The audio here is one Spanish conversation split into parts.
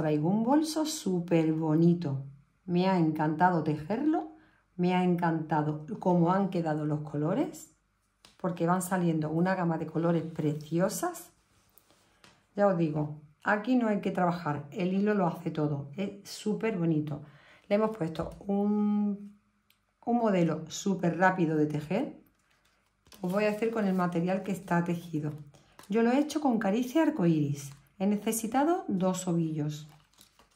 traigo un bolso súper bonito. Me ha encantado tejerlo, me ha encantado cómo han quedado los colores, porque van saliendo una gama de colores preciosas. Ya os digo, aquí no hay que trabajar, el hilo lo hace todo, es súper bonito. Le hemos puesto un, un modelo súper rápido de tejer. Os voy a hacer con el material que está tejido. Yo lo he hecho con caricia arcoiris. He necesitado dos ovillos.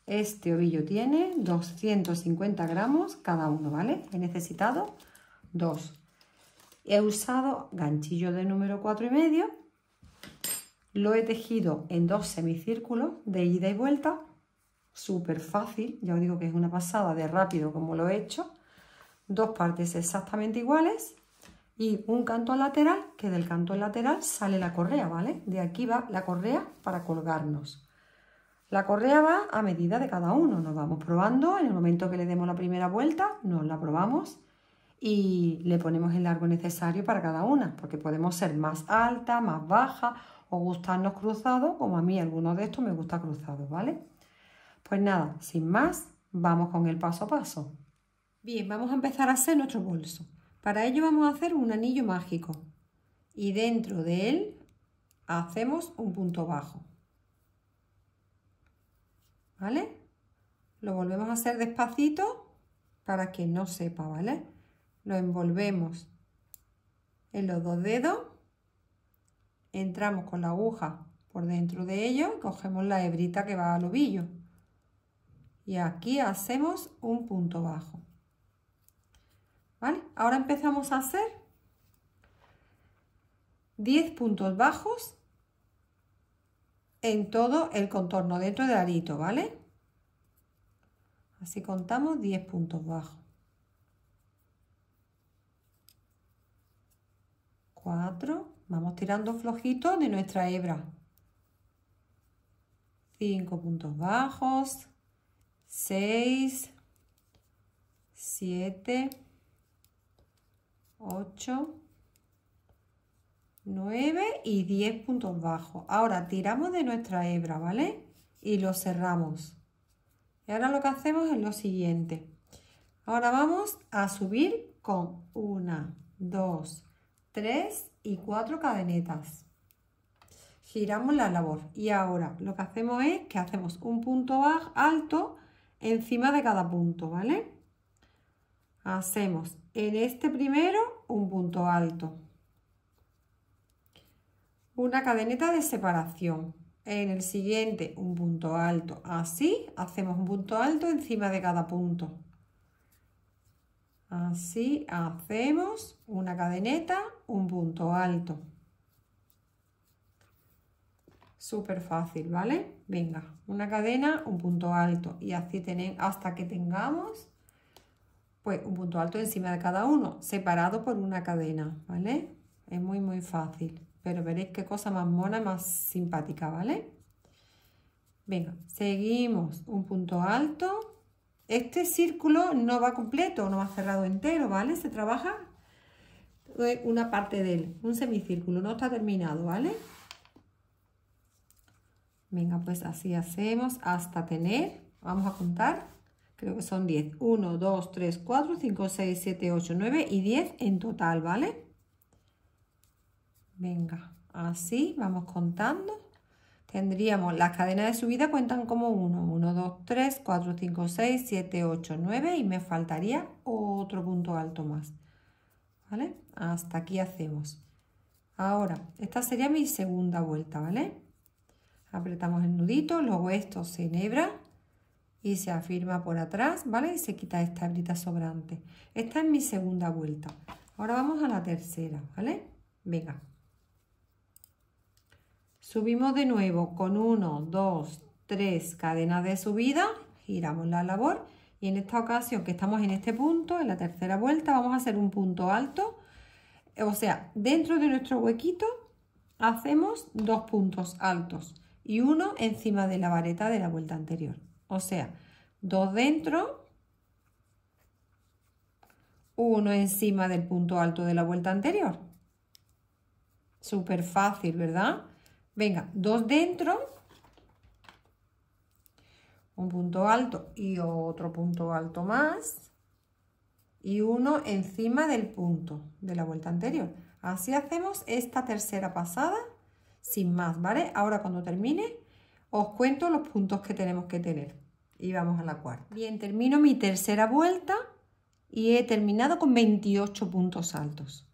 Este ovillo tiene 250 gramos cada uno, ¿vale? He necesitado dos. He usado ganchillo de número 4 y medio. Lo he tejido en dos semicírculos de ida y vuelta. Súper fácil, ya os digo que es una pasada de rápido como lo he hecho. Dos partes exactamente iguales y un canto lateral, que del canto lateral sale la correa, ¿vale? De aquí va la correa para colgarnos. La correa va a medida de cada uno, nos vamos probando, en el momento que le demos la primera vuelta nos la probamos y le ponemos el largo necesario para cada una, porque podemos ser más alta, más baja o gustarnos cruzados. como a mí algunos de estos me gusta cruzados, ¿vale? Pues nada, sin más, vamos con el paso a paso. Bien, vamos a empezar a hacer nuestro bolso. Para ello vamos a hacer un anillo mágico y dentro de él hacemos un punto bajo. ¿Vale? Lo volvemos a hacer despacito para que no sepa, ¿vale? Lo envolvemos en los dos dedos, entramos con la aguja por dentro de ello y cogemos la hebrita que va al ovillo. Y aquí hacemos un punto bajo. ¿Vale? Ahora empezamos a hacer 10 puntos bajos en todo el contorno dentro del arito, ¿vale? Así contamos 10 puntos bajos. 4, vamos tirando flojito de nuestra hebra. 5 puntos bajos, 6, 7, 8, 9 y 10 puntos bajos. Ahora tiramos de nuestra hebra, ¿vale? Y lo cerramos. Y ahora lo que hacemos es lo siguiente. Ahora vamos a subir con 1, 2, 3 y 4 cadenetas. Giramos la labor. Y ahora lo que hacemos es que hacemos un punto alto encima de cada punto, ¿vale? Hacemos en este primero un punto alto. Una cadeneta de separación. En el siguiente, un punto alto. Así, hacemos un punto alto encima de cada punto. Así hacemos una cadeneta, un punto alto. Súper fácil, ¿vale? Venga, una cadena, un punto alto. Y así tienen hasta que tengamos pues un punto alto encima de cada uno, separado por una cadena, ¿vale? Es muy, muy fácil, pero veréis qué cosa más mona, más simpática, ¿vale? Venga, seguimos, un punto alto. Este círculo no va completo, no va cerrado entero, ¿vale? Se trabaja una parte de él, un semicírculo, no está terminado, ¿vale? Venga, pues así hacemos hasta tener, vamos a contar creo que son 10. 1, 2, 3, 4, 5, 6, 7, 8, 9 y 10 en total, ¿vale? Venga, así vamos contando. Tendríamos las cadenas de subida cuentan como 1, 1, 2, 3, 4, 5, 6, 7, 8, 9 y me faltaría otro punto alto más. ¿Vale? Hasta aquí hacemos. Ahora, esta sería mi segunda vuelta, ¿vale? Apretamos el nudito, luego esto se enhebra y se afirma por atrás, ¿vale? Y se quita esta hebrita sobrante. Esta es mi segunda vuelta. Ahora vamos a la tercera, ¿vale? Venga. Subimos de nuevo con 1, 2, 3 cadenas de subida, giramos la labor y en esta ocasión que estamos en este punto, en la tercera vuelta, vamos a hacer un punto alto. O sea, dentro de nuestro huequito hacemos dos puntos altos y uno encima de la vareta de la vuelta anterior. O sea, dos dentro, uno encima del punto alto de la vuelta anterior. Súper fácil, ¿verdad? Venga, dos dentro, un punto alto y otro punto alto más y uno encima del punto de la vuelta anterior. Así hacemos esta tercera pasada sin más, ¿vale? Ahora cuando termine os cuento los puntos que tenemos que tener. Y vamos a la cuarta. Bien, termino mi tercera vuelta y he terminado con 28 puntos altos.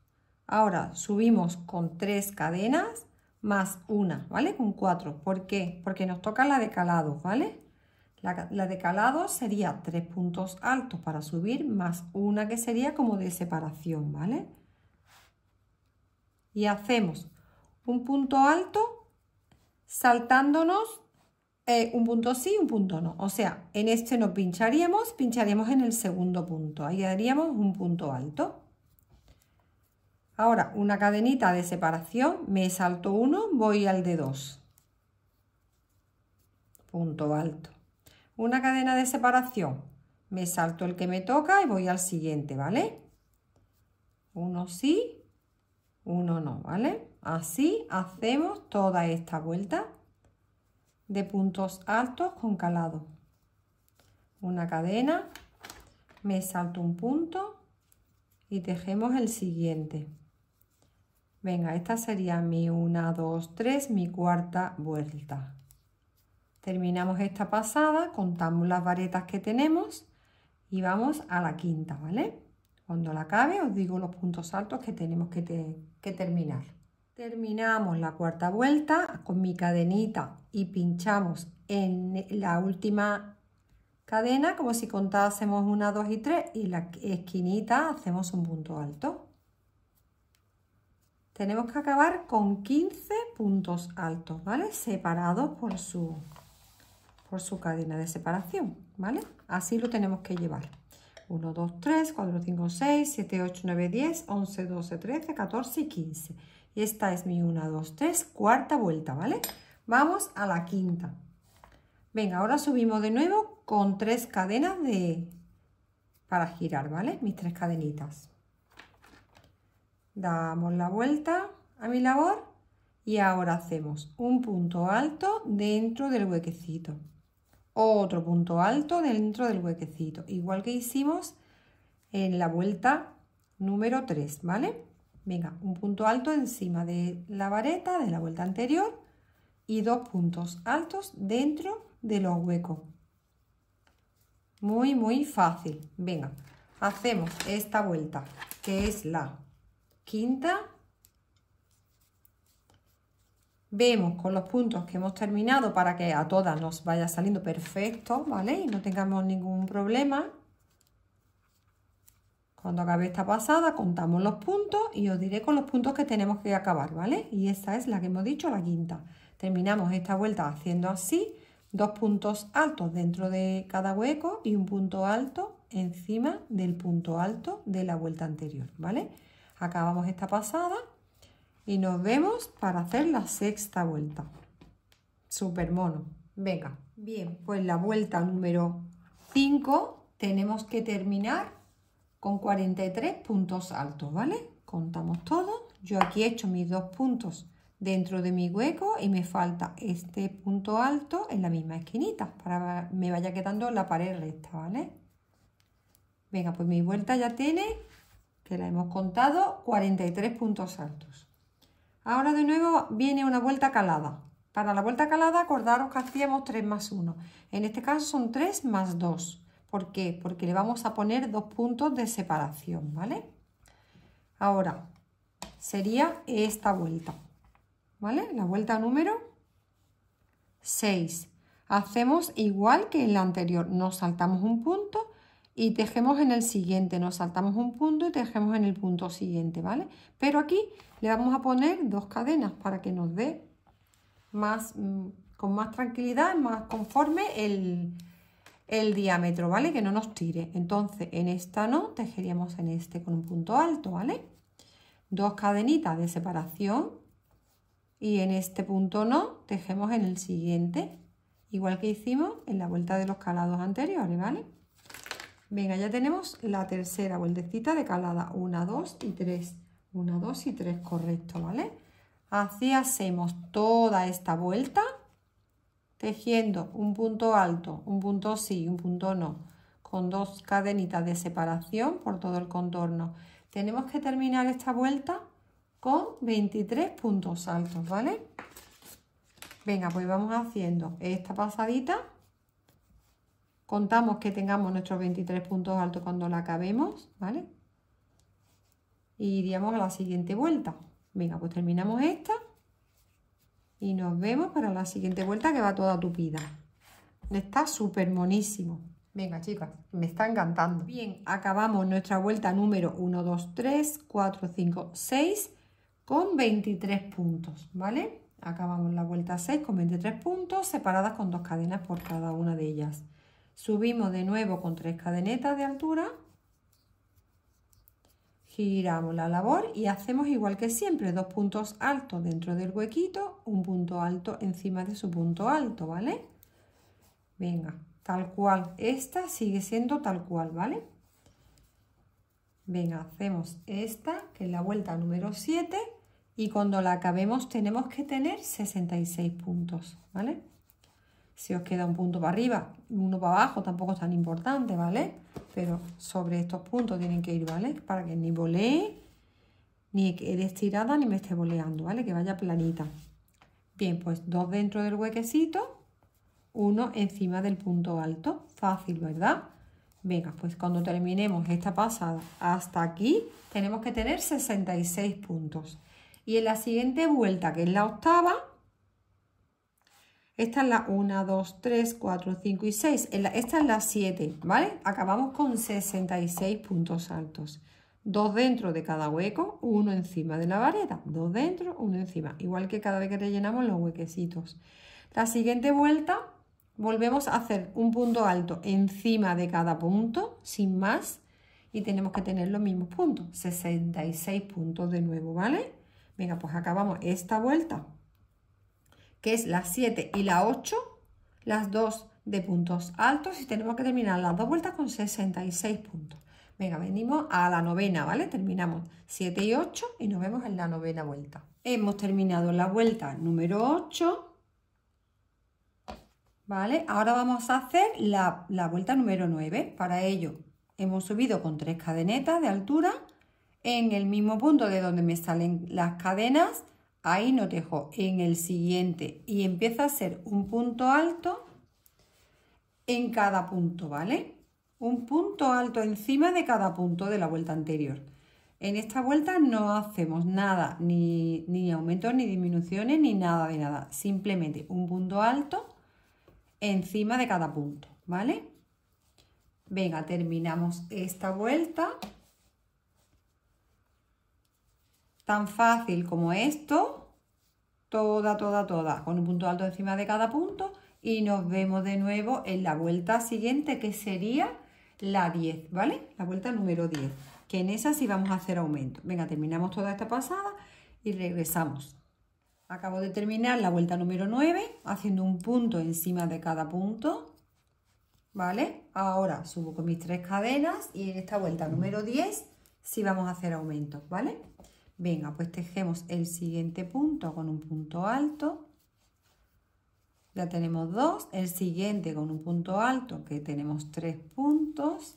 Ahora subimos con tres cadenas más una, ¿vale? Con cuatro. ¿Por qué? Porque nos toca la de calados, ¿vale? La, de calado sería tres puntos altos para subir más una que sería como de separación, ¿vale? Y hacemos un punto alto saltándonos eh, un punto sí, un punto no. O sea, en este no pincharíamos, pincharíamos en el segundo punto. Ahí daríamos un punto alto. Ahora, una cadenita de separación, me salto uno, voy al de dos. Punto alto. Una cadena de separación, me salto el que me toca y voy al siguiente, ¿vale? Uno sí, uno no, ¿vale? Así hacemos toda esta vuelta de puntos altos con calado una cadena me salto un punto y tejemos el siguiente venga esta sería mi 1 2 3 mi cuarta vuelta terminamos esta pasada contamos las varetas que tenemos y vamos a la quinta vale cuando la acabe os digo los puntos altos que tenemos que, que terminar terminamos la cuarta vuelta con mi cadenita y pinchamos en la última cadena como si contásemos una, dos y tres y la esquinita hacemos un punto alto. Tenemos que acabar con 15 puntos altos, ¿vale? Separados por su, por su cadena de separación, ¿vale? Así lo tenemos que llevar. 1, 2, 3, 4, 5, 6, 7, 8, 9, 10, 11, 12, 13, 14 y 15. Y esta es mi 1, 2, 3, cuarta vuelta, ¿vale? Vamos a la quinta. Venga, ahora subimos de nuevo con tres cadenas de para girar, ¿vale? Mis tres cadenitas. Damos la vuelta a mi labor y ahora hacemos un punto alto dentro del huequecito. Otro punto alto dentro del huequecito, igual que hicimos en la vuelta número 3, ¿vale? Venga, un punto alto encima de la vareta de la vuelta anterior y dos puntos altos dentro de los huecos. Muy, muy fácil. Venga, hacemos esta vuelta, que es la quinta. Vemos con los puntos que hemos terminado para que a todas nos vaya saliendo perfecto, ¿vale? Y no tengamos ningún problema. Cuando acabe esta pasada, contamos los puntos y os diré con los puntos que tenemos que acabar, ¿vale? Y esta es la que hemos dicho, la quinta. Terminamos esta vuelta haciendo así, dos puntos altos dentro de cada hueco y un punto alto encima del punto alto de la vuelta anterior, ¿vale? Acabamos esta pasada y nos vemos para hacer la sexta vuelta. Super mono. Venga, bien, pues la vuelta número 5 tenemos que terminar con 43 puntos altos, ¿vale? Contamos todo. Yo aquí he hecho mis dos puntos dentro de mi hueco y me falta este punto alto en la misma esquinita para que me vaya quedando la pared recta, ¿vale? Venga, pues mi vuelta ya tiene, que la hemos contado, 43 puntos altos. Ahora de nuevo viene una vuelta calada. Para la vuelta calada acordaros que hacíamos 3 más 1. En este caso son 3 más 2. ¿Por qué? Porque le vamos a poner dos puntos de separación, ¿vale? Ahora sería esta vuelta. ¿vale? La vuelta número 6. Hacemos igual que en la anterior, nos saltamos un punto y tejemos en el siguiente, nos saltamos un punto y tejemos en el punto siguiente, ¿vale? Pero aquí le vamos a poner dos cadenas para que nos dé más, mm, con más tranquilidad, más conforme el, el diámetro, ¿vale? Que no nos tire. Entonces, en esta no, tejeríamos en este con un punto alto, ¿vale? Dos cadenitas de separación y en este punto no, tejemos en el siguiente, igual que hicimos en la vuelta de los calados anteriores, ¿vale? Venga, ya tenemos la tercera vueltecita de calada, 1, 2 y 3, 1, 2 y 3, correcto, ¿vale? Así hacemos toda esta vuelta, tejiendo un punto alto, un punto sí, y un punto no, con dos cadenitas de separación por todo el contorno. Tenemos que terminar esta vuelta con 23 puntos altos, ¿vale? Venga, pues vamos haciendo esta pasadita. Contamos que tengamos nuestros 23 puntos altos cuando la acabemos, ¿vale? Y iríamos a la siguiente vuelta. Venga, pues terminamos esta. Y nos vemos para la siguiente vuelta que va toda tupida. Está súper monísimo. Venga, chicas, me está encantando. Bien, acabamos nuestra vuelta número 1, 2, 3, 4, 5, 6 con 23 puntos, ¿vale? Acabamos la vuelta 6 con 23 puntos, separadas con dos cadenas por cada una de ellas. Subimos de nuevo con tres cadenetas de altura, giramos la labor y hacemos igual que siempre, dos puntos altos dentro del huequito, un punto alto encima de su punto alto, ¿vale? Venga, tal cual, esta sigue siendo tal cual, ¿vale? Venga, hacemos esta, que es la vuelta número 7, y cuando la acabemos tenemos que tener 66 puntos, ¿vale? Si os queda un punto para arriba, uno para abajo, tampoco es tan importante, ¿vale? Pero sobre estos puntos tienen que ir, ¿vale? Para que ni volee, ni quede estirada, ni me esté boleando, ¿vale? Que vaya planita. Bien, pues dos dentro del huequecito, uno encima del punto alto. Fácil, ¿verdad? Venga, pues cuando terminemos esta pasada hasta aquí, tenemos que tener 66 puntos. Y en la siguiente vuelta, que es la octava, esta es la 1, 2, 3, 4, 5 y 6. Esta es la 7, ¿vale? Acabamos con 66 puntos altos. Dos dentro de cada hueco, uno encima de la vareta. Dos dentro, uno encima. Igual que cada vez que rellenamos los huequecitos. La siguiente vuelta volvemos a hacer un punto alto encima de cada punto, sin más. Y tenemos que tener los mismos puntos, 66 puntos de nuevo, ¿vale? Venga, pues acabamos esta vuelta, que es la 7 y la 8, las dos de puntos altos y tenemos que terminar las dos vueltas con 66 puntos. Venga, venimos a la novena, ¿vale? Terminamos 7 y 8 y nos vemos en la novena vuelta. Hemos terminado la vuelta número 8, ¿vale? Ahora vamos a hacer la, la vuelta número 9. Para ello hemos subido con tres cadenetas de altura en el mismo punto de donde me salen las cadenas, ahí no tejo en el siguiente y empieza a ser un punto alto en cada punto, ¿vale? Un punto alto encima de cada punto de la vuelta anterior. En esta vuelta no hacemos nada, ni, ni aumentos, ni disminuciones, ni nada de nada. Simplemente un punto alto encima de cada punto, ¿vale? Venga, terminamos esta vuelta. tan fácil como esto, toda, toda, toda, con un punto alto encima de cada punto y nos vemos de nuevo en la vuelta siguiente que sería la 10, ¿vale? La vuelta número 10, que en esa sí vamos a hacer aumento. Venga, terminamos toda esta pasada y regresamos. Acabo de terminar la vuelta número 9 haciendo un punto encima de cada punto, ¿vale? Ahora subo con mis tres cadenas y en esta vuelta número 10 sí vamos a hacer aumento, ¿vale? Venga, pues tejemos el siguiente punto con un punto alto. Ya tenemos dos. El siguiente con un punto alto, que tenemos tres puntos.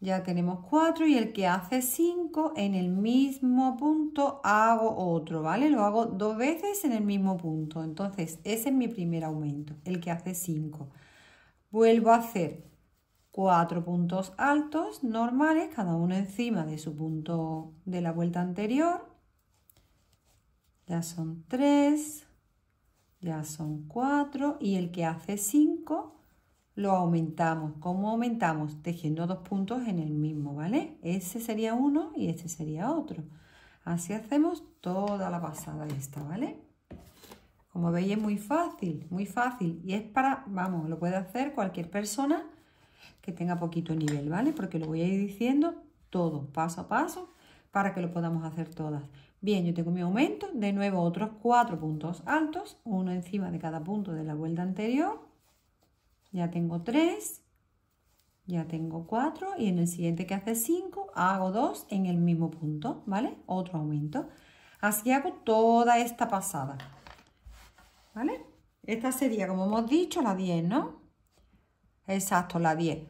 Ya tenemos cuatro y el que hace cinco en el mismo punto hago otro, ¿vale? Lo hago dos veces en el mismo punto. Entonces, ese es mi primer aumento, el que hace cinco. Vuelvo a hacer cuatro puntos altos normales, cada uno encima de su punto de la vuelta anterior. Ya son tres, ya son cuatro y el que hace cinco lo aumentamos. ¿Cómo aumentamos? Tejiendo dos puntos en el mismo, ¿vale? Ese sería uno y ese sería otro. Así hacemos toda la pasada esta, ¿vale? Como veis es muy fácil, muy fácil. Y es para, vamos, lo puede hacer cualquier persona que tenga poquito nivel, ¿vale? Porque lo voy a ir diciendo todo, paso a paso, para que lo podamos hacer todas. Bien, yo tengo mi aumento, de nuevo otros cuatro puntos altos, uno encima de cada punto de la vuelta anterior, ya tengo tres, ya tengo cuatro y en el siguiente que hace cinco hago dos en el mismo punto, ¿vale? Otro aumento. Así hago toda esta pasada, ¿vale? Esta sería, como hemos dicho, la 10, ¿no? Exacto, la 10.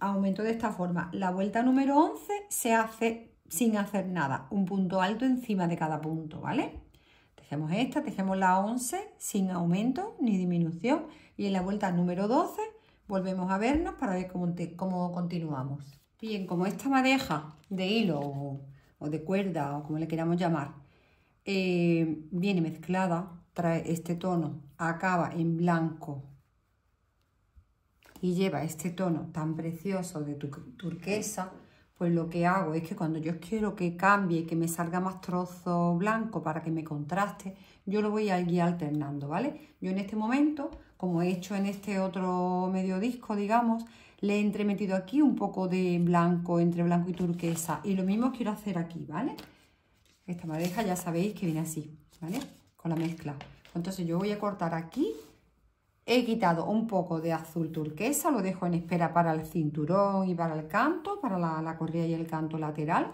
Aumento de esta forma. La vuelta número 11 se hace sin hacer nada, un punto alto encima de cada punto, ¿vale? Tejemos esta, tejemos la 11 sin aumento ni disminución y en la vuelta número 12 volvemos a vernos para ver cómo, continuamos. Bien, como esta madeja de hilo o, de cuerda o como le queramos llamar, eh, viene mezclada, trae este tono, acaba en blanco y lleva este tono tan precioso de tu, turquesa, pues lo que hago es que cuando yo quiero que cambie, que me salga más trozo blanco para que me contraste, yo lo voy a ir alternando, ¿vale? Yo en este momento, como he hecho en este otro medio disco, digamos, le he entremetido aquí un poco de blanco, entre blanco y turquesa, y lo mismo quiero hacer aquí, ¿vale? Esta madeja ya sabéis que viene así, ¿vale? Con la mezcla. Entonces yo voy a cortar aquí He quitado un poco de azul turquesa, lo dejo en espera para el cinturón y para el canto, para la, correa y el canto lateral.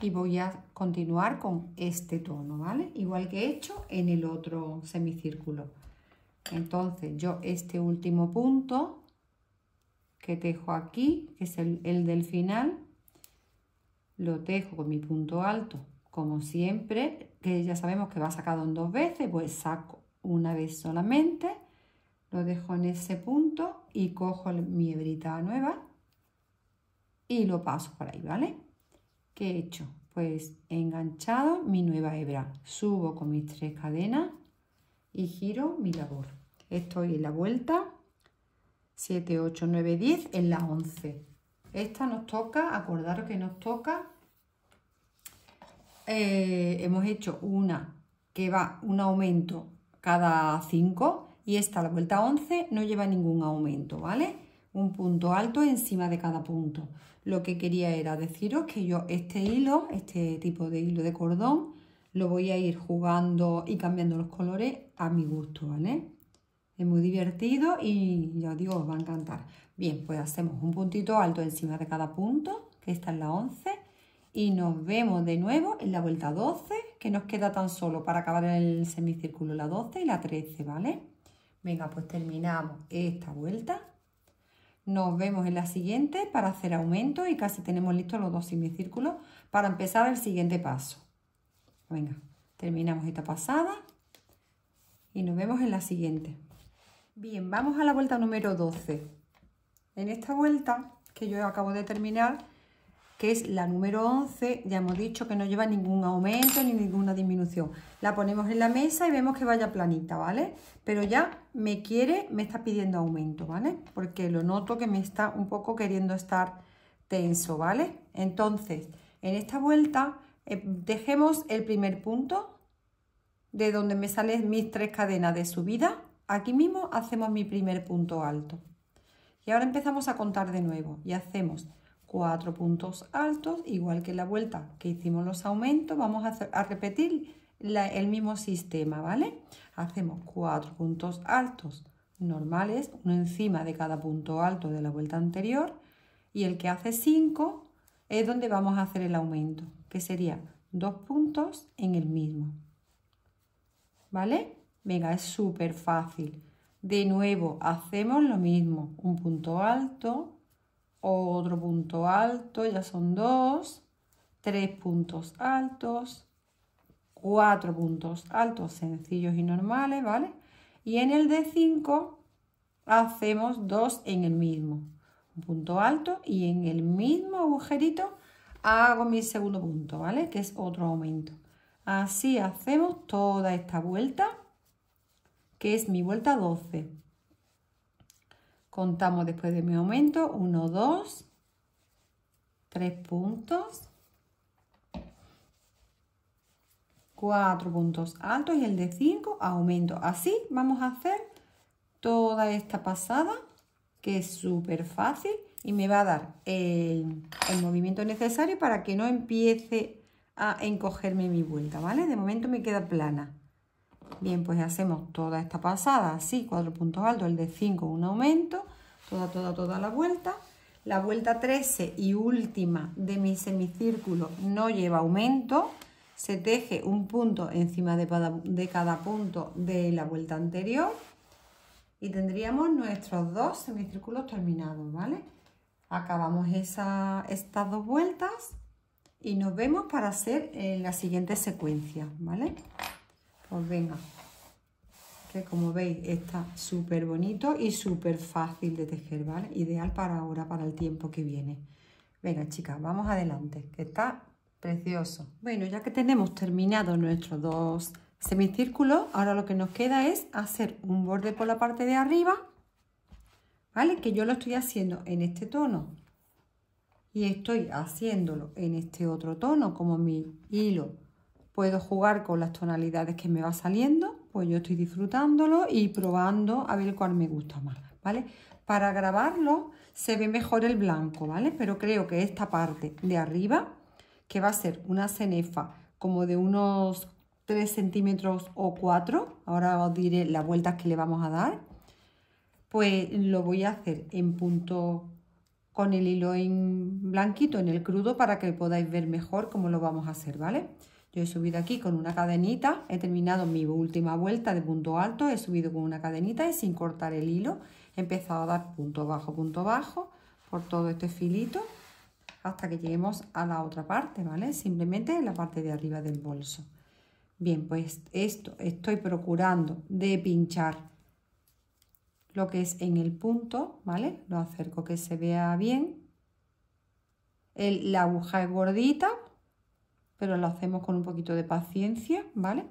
Y voy a continuar con este tono, ¿vale? Igual que he hecho en el otro semicírculo. Entonces yo este último punto que tejo aquí, que es el, el del final, lo tejo con mi punto alto. Como siempre, que ya sabemos que va sacado en dos veces, pues saco una vez solamente lo dejo en ese punto y cojo mi hebrita nueva y lo paso por ahí, ¿vale? ¿Qué he hecho? Pues he enganchado mi nueva hebra, subo con mis tres cadenas y giro mi labor. Estoy en la vuelta 7, 8, 9, 10 en la 11. Esta nos toca, acordaros que nos toca, eh, hemos hecho una que va un aumento cada 5 y esta, la vuelta 11, no lleva ningún aumento, ¿vale? Un punto alto encima de cada punto. Lo que quería era deciros que yo este hilo, este tipo de hilo de cordón, lo voy a ir jugando y cambiando los colores a mi gusto, ¿vale? Es muy divertido y ya os digo, os va a encantar. Bien, pues hacemos un puntito alto encima de cada punto, que esta es la 11, y nos vemos de nuevo en la vuelta 12, que nos queda tan solo para acabar el semicírculo la 12 y la 13, ¿vale? Venga, pues terminamos esta vuelta. Nos vemos en la siguiente para hacer aumento y casi tenemos listos los dos semicírculos para empezar el siguiente paso. Venga, terminamos esta pasada y nos vemos en la siguiente. Bien, vamos a la vuelta número 12. En esta vuelta que yo acabo de terminar, que es la número 11, ya hemos dicho que no lleva ningún aumento ni ninguna disminución. La ponemos en la mesa y vemos que vaya planita, ¿vale? Pero ya me quiere, me está pidiendo aumento, ¿vale? Porque lo noto que me está un poco queriendo estar tenso, ¿vale? Entonces, en esta vuelta, eh, dejemos el primer punto de donde me salen mis tres cadenas de subida. Aquí mismo hacemos mi primer punto alto. Y ahora empezamos a contar de nuevo y hacemos Cuatro puntos altos, igual que la vuelta que hicimos los aumentos, vamos a, repetir el mismo sistema, ¿vale? Hacemos cuatro puntos altos normales, uno encima de cada punto alto de la vuelta anterior, y el que hace cinco es donde vamos a hacer el aumento, que sería dos puntos en el mismo. ¿Vale? Venga, es súper fácil. De nuevo, hacemos lo mismo, un punto alto, otro punto alto, ya son dos, tres puntos altos, cuatro puntos altos sencillos y normales, ¿vale? Y en el de 5 hacemos dos en el mismo, un punto alto y en el mismo agujerito hago mi segundo punto, ¿vale? Que es otro aumento. Así hacemos toda esta vuelta, que es mi vuelta 12. Contamos después de mi aumento. 1, 2, 3 puntos. 4 puntos altos y el de 5 aumento. Así vamos a hacer toda esta pasada que es súper fácil y me va a dar el, el, movimiento necesario para que no empiece a encogerme mi vuelta, ¿vale? De momento me queda plana. Bien, pues hacemos toda esta pasada así, cuatro puntos altos, el de 5, un aumento, toda, toda, toda la vuelta. La vuelta 13 y última de mi semicírculo no lleva aumento. Se teje un punto encima de cada, punto de la vuelta anterior. Y tendríamos nuestros dos semicírculos terminados, ¿vale? Acabamos esa, estas dos vueltas y nos vemos para hacer eh, la siguiente secuencia, ¿vale? venga, que como veis está súper bonito y súper fácil de tejer, ¿vale? Ideal para ahora, para el tiempo que viene. Venga, chicas, vamos adelante, que está precioso. Bueno, ya que tenemos terminado nuestros dos semicírculos, ahora lo que nos queda es hacer un borde por la parte de arriba, ¿vale? Que yo lo estoy haciendo en este tono y estoy haciéndolo en este otro tono, como mi hilo puedo jugar con las tonalidades que me va saliendo, pues yo estoy disfrutándolo y probando a ver cuál me gusta más, ¿vale? Para grabarlo se ve mejor el blanco, ¿vale? Pero creo que esta parte de arriba, que va a ser una cenefa como de unos 3 centímetros o 4, ahora os diré las vueltas que le vamos a dar, pues lo voy a hacer en punto con el hilo en blanquito, en el crudo, para que podáis ver mejor cómo lo vamos a hacer, ¿vale? vale yo he subido aquí con una cadenita, he terminado mi última vuelta de punto alto, he subido con una cadenita y sin cortar el hilo he empezado a dar punto bajo, punto bajo por todo este filito hasta que lleguemos a la otra parte, ¿vale? Simplemente en la parte de arriba del bolso. Bien, pues esto estoy procurando de pinchar lo que es en el punto, ¿vale? Lo acerco que se vea bien. la aguja es gordita, pero lo hacemos con un poquito de paciencia, ¿vale?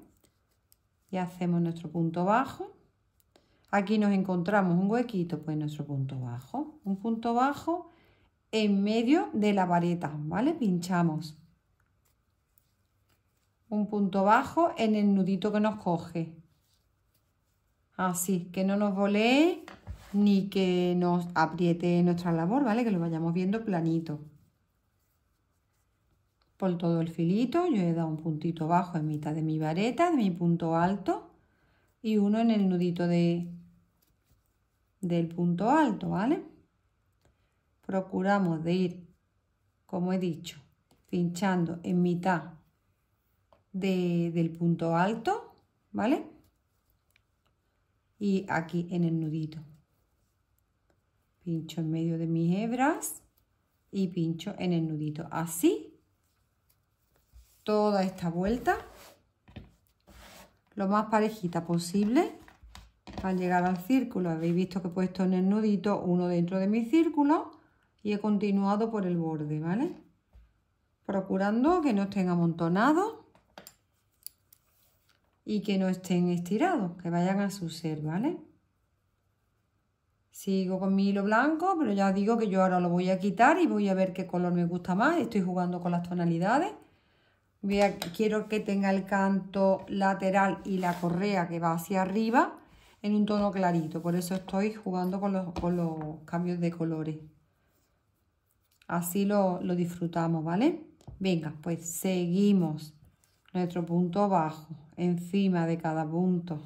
Y hacemos nuestro punto bajo. Aquí nos encontramos un huequito, pues nuestro punto bajo. Un punto bajo en medio de la vareta, ¿vale? Pinchamos. Un punto bajo en el nudito que nos coge. Así, que no nos volee ni que nos apriete nuestra labor, ¿vale? Que lo vayamos viendo planito por todo el filito. Yo he dado un puntito bajo en mitad de mi vareta, de mi punto alto y uno en el nudito de, del punto alto, ¿vale? Procuramos de ir, como he dicho, pinchando en mitad del punto alto, ¿vale? Y aquí en el nudito. Pincho en medio de mis hebras y pincho en el nudito. Así toda esta vuelta lo más parejita posible al llegar al círculo habéis visto que he puesto en el nudito uno dentro de mi círculo y he continuado por el borde vale procurando que no estén amontonados y que no estén estirados que vayan a su ser vale Sigo con mi hilo blanco, pero ya digo que yo ahora lo voy a quitar y voy a ver qué color me gusta más. Estoy jugando con las tonalidades quiero que tenga el canto lateral y la correa que va hacia arriba en un tono clarito. Por eso estoy jugando con los, cambios de colores. Así lo disfrutamos, ¿vale? Venga, pues seguimos nuestro punto bajo encima de cada punto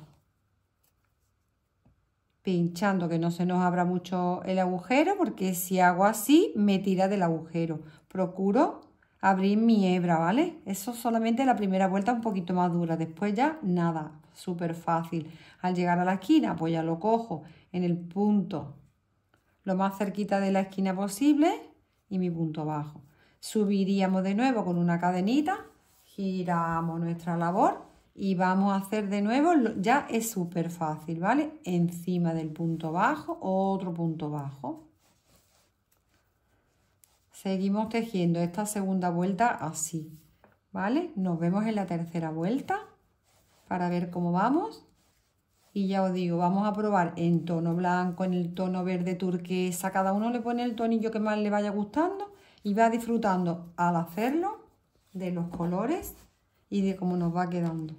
pinchando que no se nos abra mucho el agujero porque si hago así me tira del agujero procuro abrir mi hebra, ¿vale? Eso solamente la primera vuelta un poquito más dura, después ya nada, súper fácil. Al llegar a la esquina, pues ya lo cojo en el punto lo más cerquita de la esquina posible y mi punto bajo. Subiríamos de nuevo con una cadenita, giramos nuestra labor y vamos a hacer de nuevo, ya es súper fácil, ¿vale? Encima del punto bajo, otro punto bajo. Seguimos tejiendo esta segunda vuelta así, ¿vale? Nos vemos en la tercera vuelta para ver cómo vamos. Y ya os digo, vamos a probar en tono blanco, en el tono verde turquesa, cada uno le pone el tonillo que más le vaya gustando y va disfrutando al hacerlo de los colores y de cómo nos va quedando.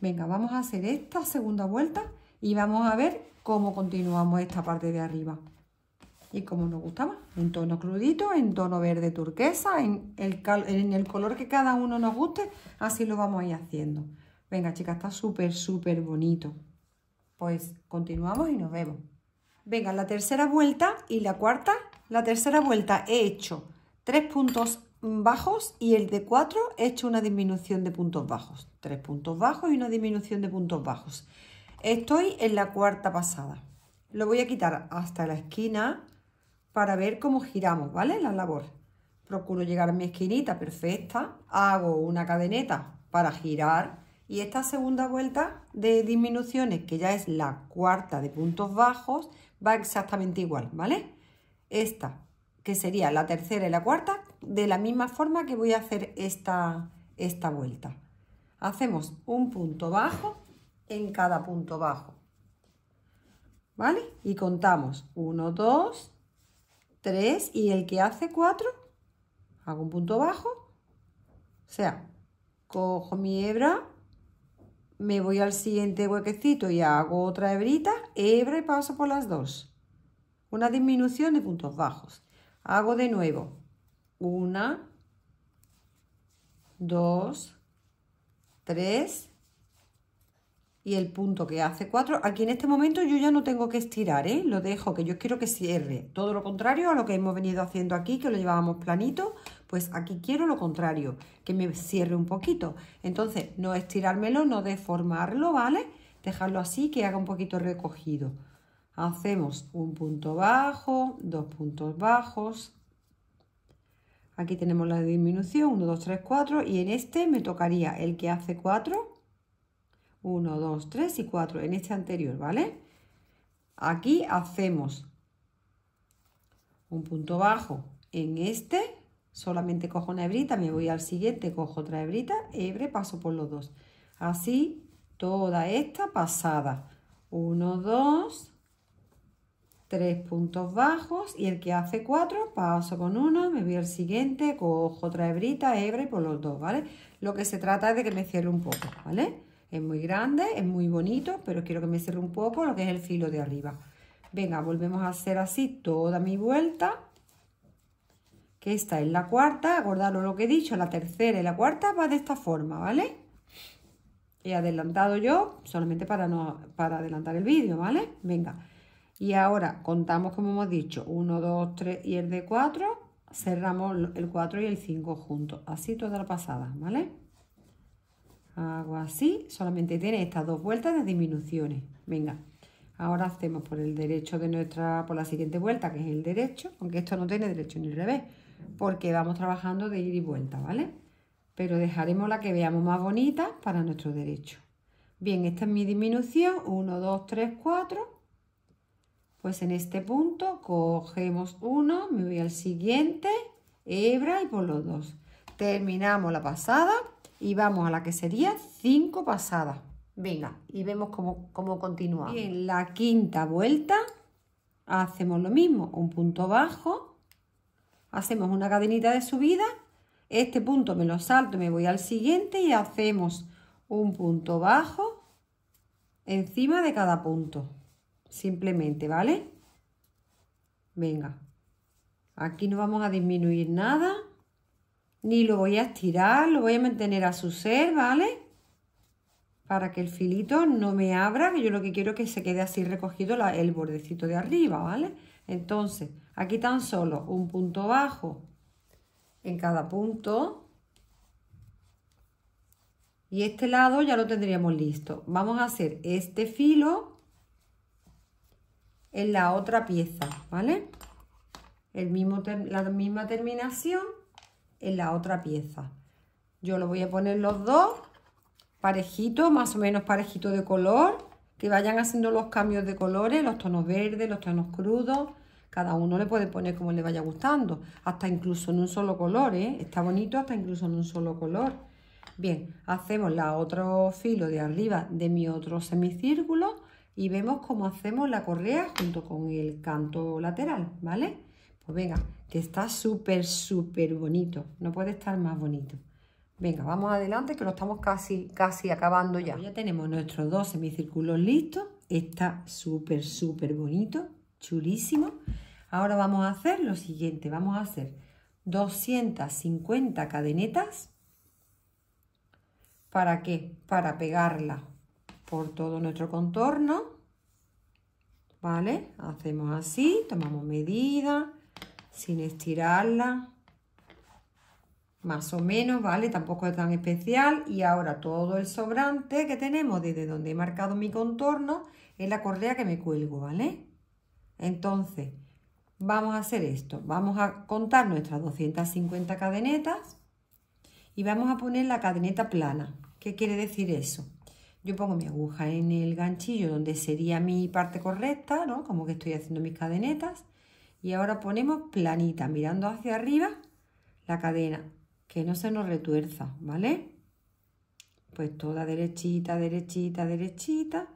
Venga, vamos a hacer esta segunda vuelta y vamos a ver cómo continuamos esta parte de arriba y como nos gusta más, en tono crudito, en tono verde turquesa, en el, en el color que cada uno nos guste, así lo vamos a ir haciendo. Venga, chicas, está súper, súper bonito. Pues continuamos y nos vemos. Venga, la tercera vuelta y la cuarta. La tercera vuelta he hecho tres puntos bajos y el de cuatro he hecho una disminución de puntos bajos. Tres puntos bajos y una disminución de puntos bajos. Estoy en la cuarta pasada. Lo voy a quitar hasta la esquina para ver cómo giramos, ¿vale? La labor. Procuro llegar a mi esquinita perfecta, hago una cadeneta para girar y esta segunda vuelta de disminuciones, que ya es la cuarta de puntos bajos, va exactamente igual, ¿vale? Esta, que sería la tercera y la cuarta, de la misma forma que voy a hacer esta, esta vuelta. Hacemos un punto bajo en cada punto bajo, ¿vale? Y contamos uno dos 3 y el que hace 4, hago un punto bajo, o sea, cojo mi hebra, me voy al siguiente huequecito y hago otra hebrita, hebra y paso por las dos. Una disminución de puntos bajos. Hago de nuevo. 1 2 3 y el punto que hace 4. Aquí en este momento yo ya no tengo que estirar, ¿eh? Lo dejo, que yo quiero que cierre. Todo lo contrario a lo que hemos venido haciendo aquí, que lo llevábamos planito, pues aquí quiero lo contrario, que me cierre un poquito. Entonces, no estirármelo, no deformarlo, ¿vale? Dejarlo así, que haga un poquito recogido. Hacemos un punto bajo, dos puntos bajos. Aquí tenemos la disminución, 1, 2, 3, 4. Y en este me tocaría el que hace 4 1, 2, 3 y 4 en este anterior, ¿vale? Aquí hacemos un punto bajo en este, solamente cojo una hebrita, me voy al siguiente, cojo otra hebrita, hebre, paso por los dos. Así, toda esta pasada. 1, 2, 3 puntos bajos y el que hace 4, paso con uno, me voy al siguiente, cojo otra hebrita, hebre por los dos, ¿vale? Lo que se trata es de que me cierre un poco, ¿vale? Es muy grande, es muy bonito, pero quiero que me cierre un poco lo que es el filo de arriba. Venga, volvemos a hacer así toda mi vuelta. Que esta es la cuarta, acordaros lo que he dicho, la tercera y la cuarta va de esta forma, ¿vale? He adelantado yo, solamente para, no, para adelantar el vídeo, ¿vale? Venga, y ahora contamos como hemos dicho, 1, 2, 3 y el de 4, cerramos el 4 y el 5 juntos, así toda la pasada, ¿vale? Hago así, solamente tiene estas dos vueltas de disminuciones. Venga, ahora hacemos por el derecho de nuestra, por la siguiente vuelta, que es el derecho, aunque esto no tiene derecho ni revés, porque vamos trabajando de ir y vuelta, ¿vale? Pero dejaremos la que veamos más bonita para nuestro derecho. Bien, esta es mi disminución, 1, 2, 3, 4. Pues en este punto cogemos uno, me voy al siguiente, hebra y por los dos. Terminamos la pasada y vamos a la que sería 5 pasadas. Venga, y vemos cómo, cómo continuamos. en la quinta vuelta hacemos lo mismo, un punto bajo, hacemos una cadenita de subida, este punto me lo salto, me voy al siguiente y hacemos un punto bajo encima de cada punto, simplemente, ¿vale? Venga, aquí no vamos a disminuir nada ni lo voy a estirar, lo voy a mantener a su ser, ¿vale? Para que el filito no me abra, que yo lo que quiero es que se quede así recogido el bordecito de arriba, ¿vale? Entonces, aquí tan solo un punto bajo en cada punto. Y este lado ya lo tendríamos listo. Vamos a hacer este filo en la otra pieza, ¿vale? El mismo la misma terminación en la otra pieza. Yo lo voy a poner los dos parejitos, más o menos parejito de color, que vayan haciendo los cambios de colores, los tonos verdes, los tonos crudos, cada uno le puede poner como le vaya gustando, hasta incluso en un solo color, ¿eh? está bonito hasta incluso en un solo color. Bien, hacemos la otro filo de arriba de mi otro semicírculo y vemos cómo hacemos la correa junto con el canto lateral, ¿vale? Pues venga, que está súper, súper bonito. No puede estar más bonito. Venga, vamos adelante que lo estamos casi, casi acabando ya. Pues ya tenemos nuestros dos semicírculos listos. Está súper, súper bonito, chulísimo. Ahora vamos a hacer lo siguiente. Vamos a hacer 250 cadenetas. ¿Para qué? Para pegarla por todo nuestro contorno. ¿Vale? Hacemos así, tomamos medida, sin estirarla más o menos, ¿vale? Tampoco es tan especial. Y ahora todo el sobrante que tenemos desde donde he marcado mi contorno es la correa que me cuelgo, ¿vale? Entonces, vamos a hacer esto. Vamos a contar nuestras 250 cadenetas y vamos a poner la cadeneta plana. ¿Qué quiere decir eso? Yo pongo mi aguja en el ganchillo donde sería mi parte correcta, ¿no? Como que estoy haciendo mis cadenetas y ahora ponemos planita, mirando hacia arriba la cadena, que no se nos retuerza, ¿vale? Pues toda derechita, derechita, derechita,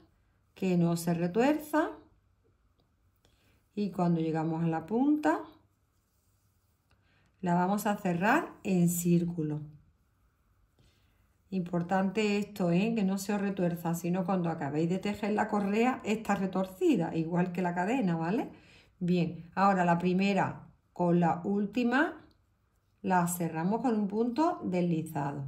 que no se retuerza. Y cuando llegamos a la punta, la vamos a cerrar en círculo. Importante esto, ¿eh? que no se os retuerza, sino cuando acabéis de tejer la correa está retorcida, igual que la cadena, ¿vale? Bien, ahora la primera con la última la cerramos con un punto deslizado.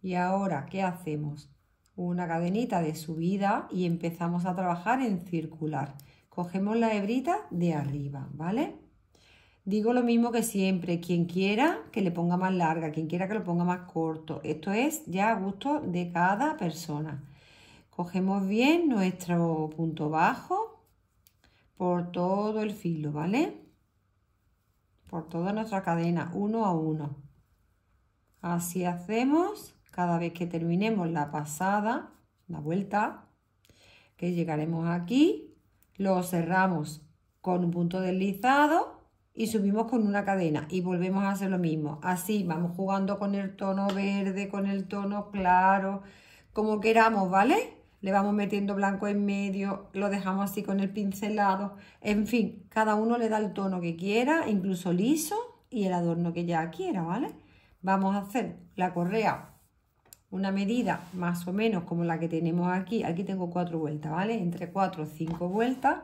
Y ahora, ¿qué hacemos? Una cadenita de subida y empezamos a trabajar en circular. Cogemos la hebrita de arriba, ¿vale? Digo lo mismo que siempre, quien quiera que le ponga más larga, quien quiera que lo ponga más corto. Esto es ya a gusto de cada persona. Cogemos bien nuestro punto bajo, por todo el filo, ¿vale? Por toda nuestra cadena, uno a uno. Así hacemos cada vez que terminemos la pasada, la vuelta, que llegaremos aquí, lo cerramos con un punto deslizado y subimos con una cadena y volvemos a hacer lo mismo. Así vamos jugando con el tono verde, con el tono claro, como queramos, ¿vale? le vamos metiendo blanco en medio, lo dejamos así con el pincelado, en fin, cada uno le da el tono que quiera, incluso liso y el adorno que ya quiera, ¿vale? Vamos a hacer la correa una medida más o menos como la que tenemos aquí, aquí tengo cuatro vueltas, ¿vale? Entre cuatro o cinco vueltas,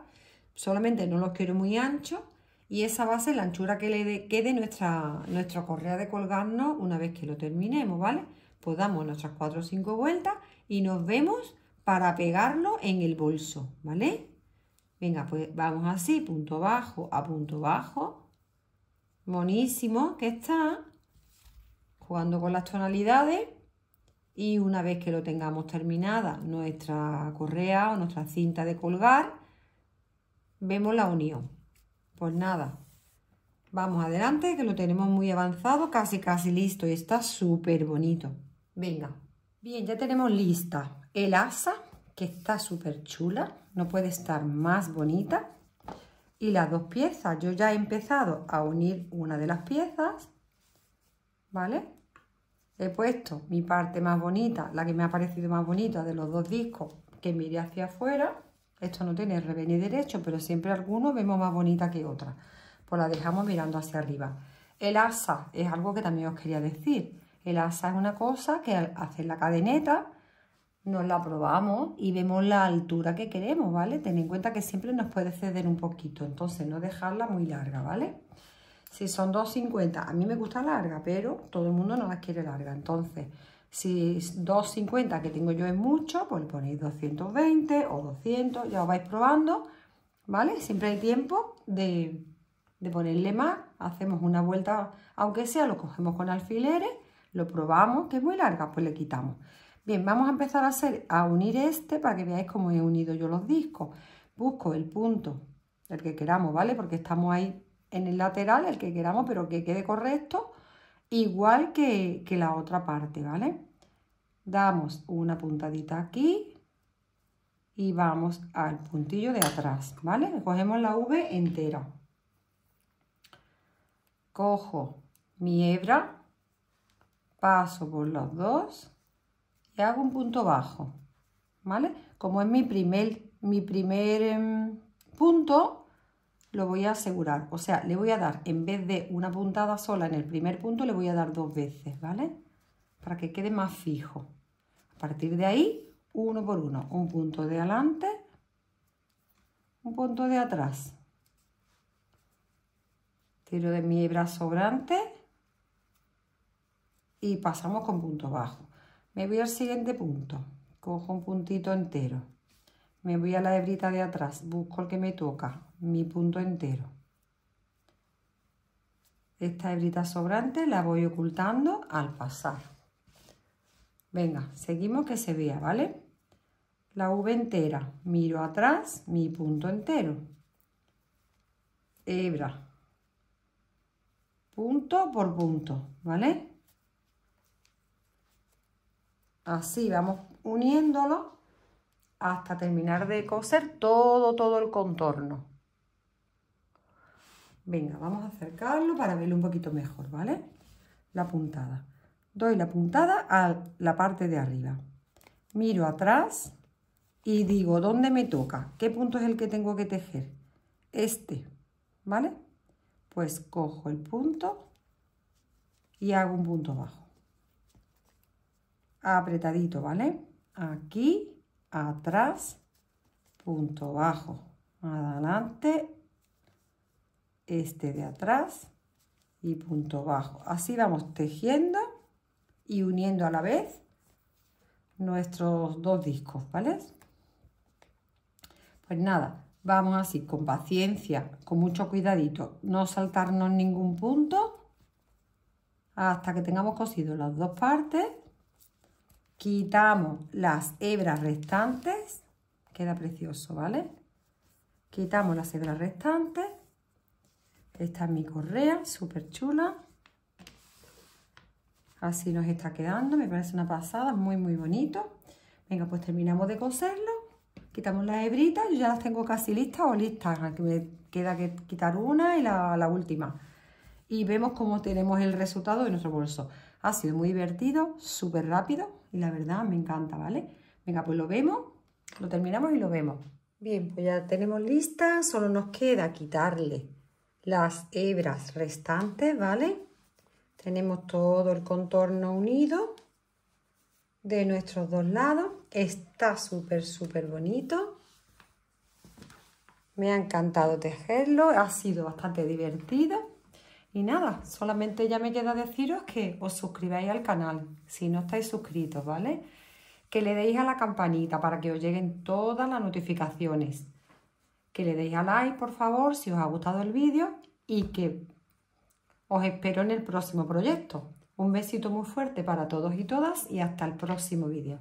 solamente no los quiero muy anchos, y esa va a ser la anchura que le quede nuestra, nuestra correa de colgarnos una vez que lo terminemos, ¿vale? Pues damos nuestras cuatro o cinco vueltas y nos vemos para pegarlo en el bolso, ¿vale? Venga, pues vamos así, punto bajo a punto bajo. buenísimo que está, jugando con las tonalidades. Y una vez que lo tengamos terminada nuestra correa o nuestra cinta de colgar, vemos la unión. Pues nada, vamos adelante que lo tenemos muy avanzado, casi casi listo y está súper bonito. Venga, bien, ya tenemos lista el asa, que está súper chula, no puede estar más bonita. Y las dos piezas, yo ya he empezado a unir una de las piezas, ¿vale? He puesto mi parte más bonita, la que me ha parecido más bonita de los dos discos, que miré hacia afuera. Esto no tiene revés derecho, pero siempre alguno vemos más bonita que otra. Pues la dejamos mirando hacia arriba. El asa es algo que también os quería decir. El asa es una cosa que al hacer la cadeneta nos la probamos y vemos la altura que queremos, ¿vale? Ten en cuenta que siempre nos puede ceder un poquito, entonces no dejarla muy larga, ¿vale? Si son 2,50, a mí me gusta larga, pero todo el mundo no la quiere larga, entonces si 2,50 que tengo yo es mucho, pues le ponéis 220 o 200, ya os vais probando, ¿vale? Siempre hay tiempo de, de ponerle más, hacemos una vuelta, aunque sea, lo cogemos con alfileres, lo probamos, que es muy larga, pues le quitamos. Bien, vamos a empezar a, hacer, a unir este para que veáis cómo he unido yo los discos. Busco el punto, el que queramos, ¿vale? Porque estamos ahí en el lateral, el que queramos, pero que quede correcto, igual que, que la otra parte, ¿vale? Damos una puntadita aquí y vamos al puntillo de atrás, ¿vale? Cogemos la V entera. Cojo mi hebra, paso por los dos hago un punto bajo, ¿vale? Como es mi primer, mi primer em, punto, lo voy a asegurar. O sea, le voy a dar, en vez de una puntada sola en el primer punto, le voy a dar dos veces, ¿vale? Para que quede más fijo. A partir de ahí, uno por uno, un punto de adelante, un punto de atrás. Tiro de mi hebra sobrante y pasamos con punto bajo. Me voy al siguiente punto, cojo un puntito entero, me voy a la hebrita de atrás, busco el que me toca, mi punto entero. Esta hebrita sobrante la voy ocultando al pasar. Venga, seguimos que se vea, ¿vale? La V entera, miro atrás, mi punto entero. Hebra. Punto por punto, ¿vale? así vamos uniéndolo hasta terminar de coser todo, todo el contorno. Venga, vamos a acercarlo para verlo un poquito mejor, ¿vale? La puntada. Doy la puntada a la parte de arriba. Miro atrás y digo, ¿dónde me toca? ¿Qué punto es el que tengo que tejer? Este, ¿vale? Pues cojo el punto y hago un punto bajo apretadito, ¿vale? Aquí, atrás, punto bajo, adelante, este de atrás y punto bajo. Así vamos tejiendo y uniendo a la vez nuestros dos discos, ¿vale? Pues nada, vamos así, con paciencia, con mucho cuidadito, no saltarnos ningún punto hasta que tengamos cosido las dos partes Quitamos las hebras restantes. Queda precioso, ¿vale? Quitamos las hebras restantes. Esta es mi correa, súper chula. Así nos está quedando, me parece una pasada, muy muy bonito. Venga, pues terminamos de coserlo, quitamos las hebritas, yo ya las tengo casi listas o listas, me queda que quitar una y la, la última. Y vemos cómo tenemos el resultado de nuestro bolso. Ha sido muy divertido, súper rápido, y la verdad me encanta, ¿vale? Venga, pues lo vemos, lo terminamos y lo vemos. Bien, pues ya tenemos lista, solo nos queda quitarle las hebras restantes, ¿vale? Tenemos todo el contorno unido de nuestros dos lados. Está súper, súper bonito. Me ha encantado tejerlo, ha sido bastante divertido. Y nada, solamente ya me queda deciros que os suscribáis al canal, si no estáis suscritos, ¿vale? Que le deis a la campanita para que os lleguen todas las notificaciones. Que le deis a like, por favor, si os ha gustado el vídeo y que os espero en el próximo proyecto. Un besito muy fuerte para todos y todas y hasta el próximo vídeo.